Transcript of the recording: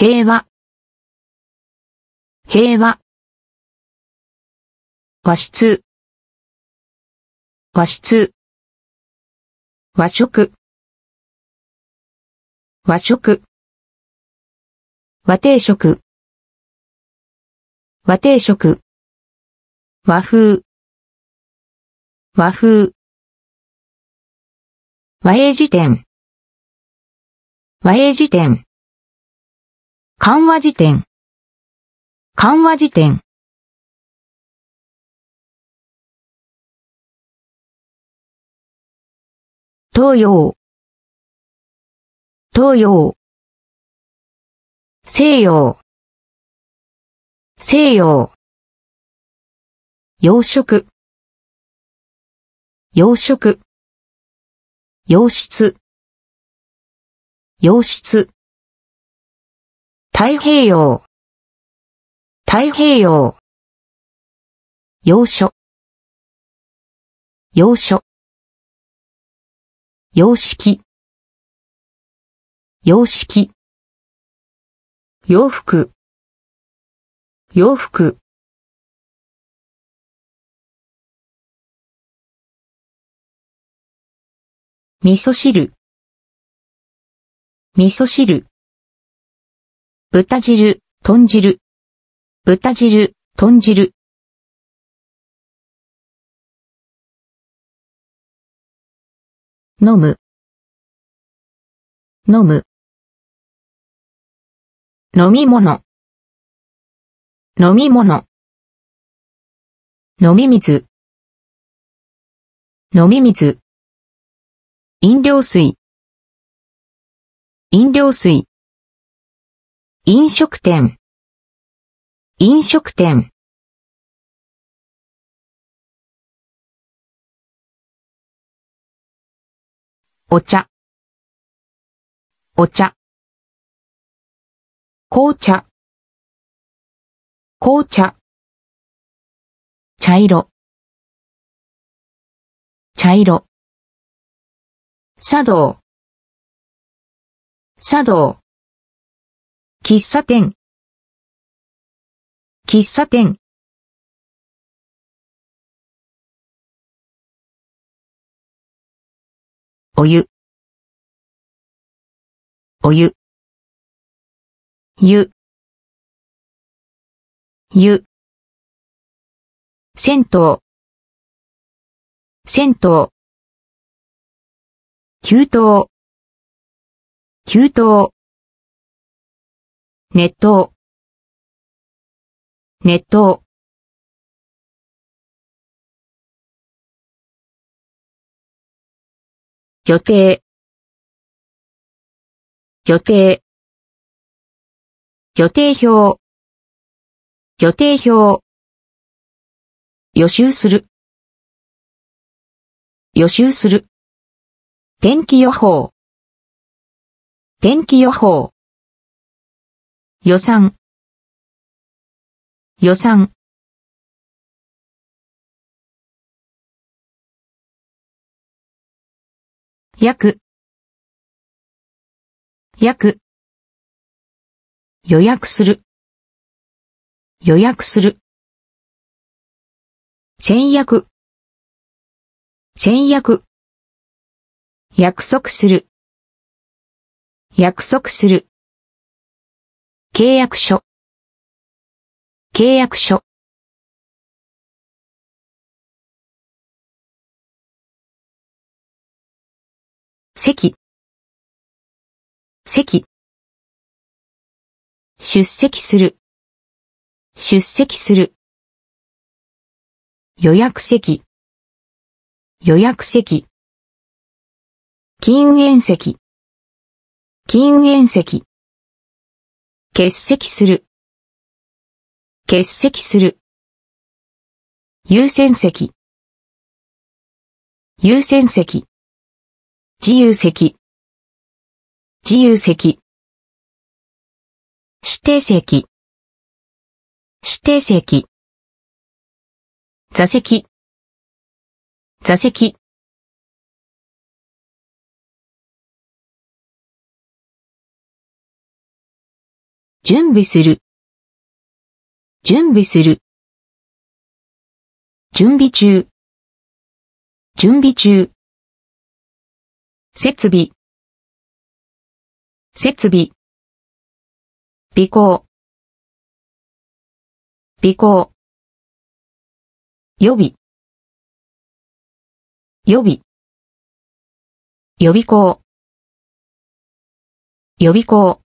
平和、平和。和室、和室。和食、和食。和定食、和定食。和風、和風。和英辞典、和英辞典。緩和辞典、緩和辞典。東洋、東洋。西洋、西洋。洋食、洋食。洋室、洋室。太平洋、太平洋。要所、要所。様式、様式。洋服、洋服。味噌汁、味噌汁。豚汁、豚汁。豚汁、豚汁。飲む、飲む。飲み物、飲み物。飲み水、飲み水。飲料水、飲料水。飲食店、飲食店。お茶、お茶。紅茶、紅茶。茶色、茶色。茶道、茶道。喫茶店喫茶店お湯お湯湯湯銭湯銭湯給湯給湯熱湯熱湯予定予定予定表予定表予習する予習する天気予報天気予報予算予算約約予約する予約する先約先約約束する約束する契約書契約書席席出席する出席する予約席予約席禁煙席禁煙席欠席する。欠席する。優先席。優先席。自由席。自由席。指定席。指定席。座席。座席。準備する。準備する。準備中。準備中。設備。設備。尾行。尾行。予備。予備。予備校。予備校。